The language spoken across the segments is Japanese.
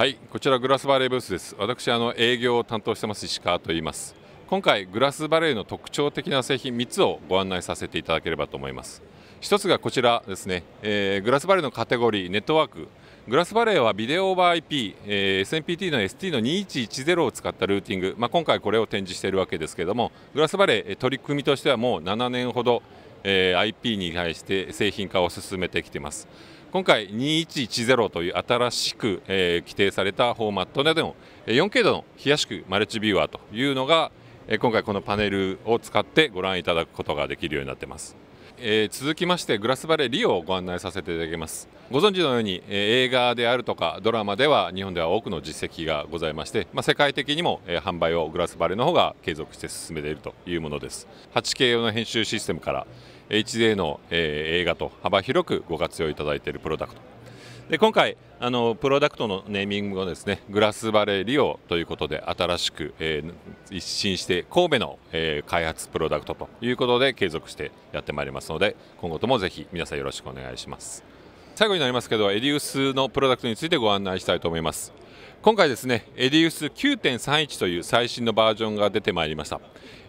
はい、こちらグラスバレーブースです。私あの営業を担当してます石川と言います。今回グラスバレーの特徴的な製品3つをご案内させていただければと思います。1つがこちらですね、えー、グラスバレーのカテゴリーネットワーク。グラスバレーはビデオオーバー IP、えー、s n p t の ST の2110を使ったルーティング、まあ、今回これを展示しているわけですけれども、グラスバレー取り組みとしてはもう7年ほど、えー、IP に対して製品化を進めてきています。今回2110という新しく、えー、規定されたフォーマットでの 4K 度の冷やしくマルチビューワーというのが今回このパネルを使ってご覧いただくことができるようになってます。えー、続きましてグラスバレリオをご案内させていただきますご存知のように、えー、映画であるとかドラマでは日本では多くの実績がございまして、まあ、世界的にも、えー、販売をグラスバレの方が継続して進めているというものです 8K 用の編集システムから HD の、えー、映画と幅広くご活用いただいているプロダクトで今回あのプロダクトのネーミングをですねグラスバレーリオということで新しく、えー、一新して神戸の、えー、開発プロダクトということで継続してやってまいりますので今後ともぜひ皆さんよろしくお願いします最後になりますけどエディウスのプロダクトについてご案内したいと思います今回ですねエディウス9.31という最新のバージョンが出てまいりました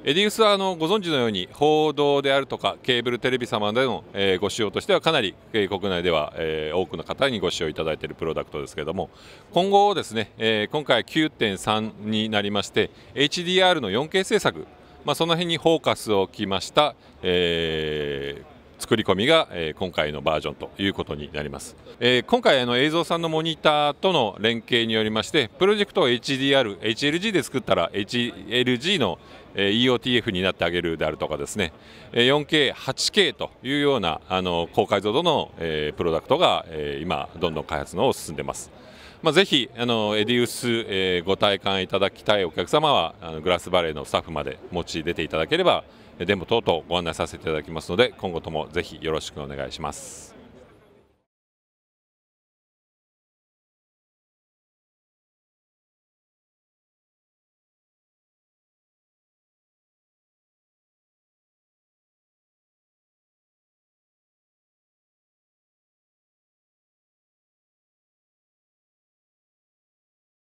エディウスはあのご存知のように報道であるとかケーブルテレビ様での、えー、ご使用としてはかなり、えー、国内では、えー、多くの方にご使用いただいているプロダクトですけれども今後ですね、え今回9.3になりまして HDR の 4K 制作まあ、その辺にフォーカスを置きました、えー、作り込みが、え今回のバージョンということになります、え今回あの映像さんのモニターとの連携によりましてプロジェクトを HDR、HLG で作ったら HLG の EOTF になってあげるであるとかですね 4K、8K というようなあの高解像度の、えプロダクトが、え今どんどん開発のを進んでます。まあ、ぜひあのエディウス、えー、ご体感いただきたいお客様はあのグラスバレーのスタッフまで持ち出ていただければデモ等々ご案内させていただきますので今後ともぜひよろしくお願いします。